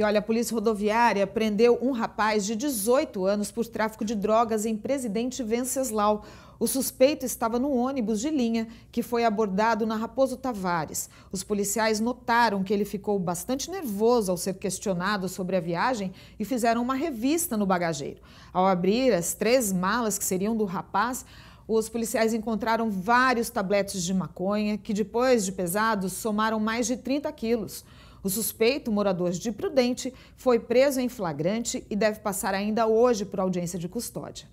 E olha, a Polícia Rodoviária prendeu um rapaz de 18 anos por tráfico de drogas em Presidente Venceslau. O suspeito estava no ônibus de linha que foi abordado na Raposo Tavares. Os policiais notaram que ele ficou bastante nervoso ao ser questionado sobre a viagem e fizeram uma revista no bagageiro. Ao abrir as três malas que seriam do rapaz, os policiais encontraram vários tabletes de maconha que, depois de pesados, somaram mais de 30 quilos. O suspeito, morador de Prudente, foi preso em flagrante e deve passar ainda hoje por audiência de custódia.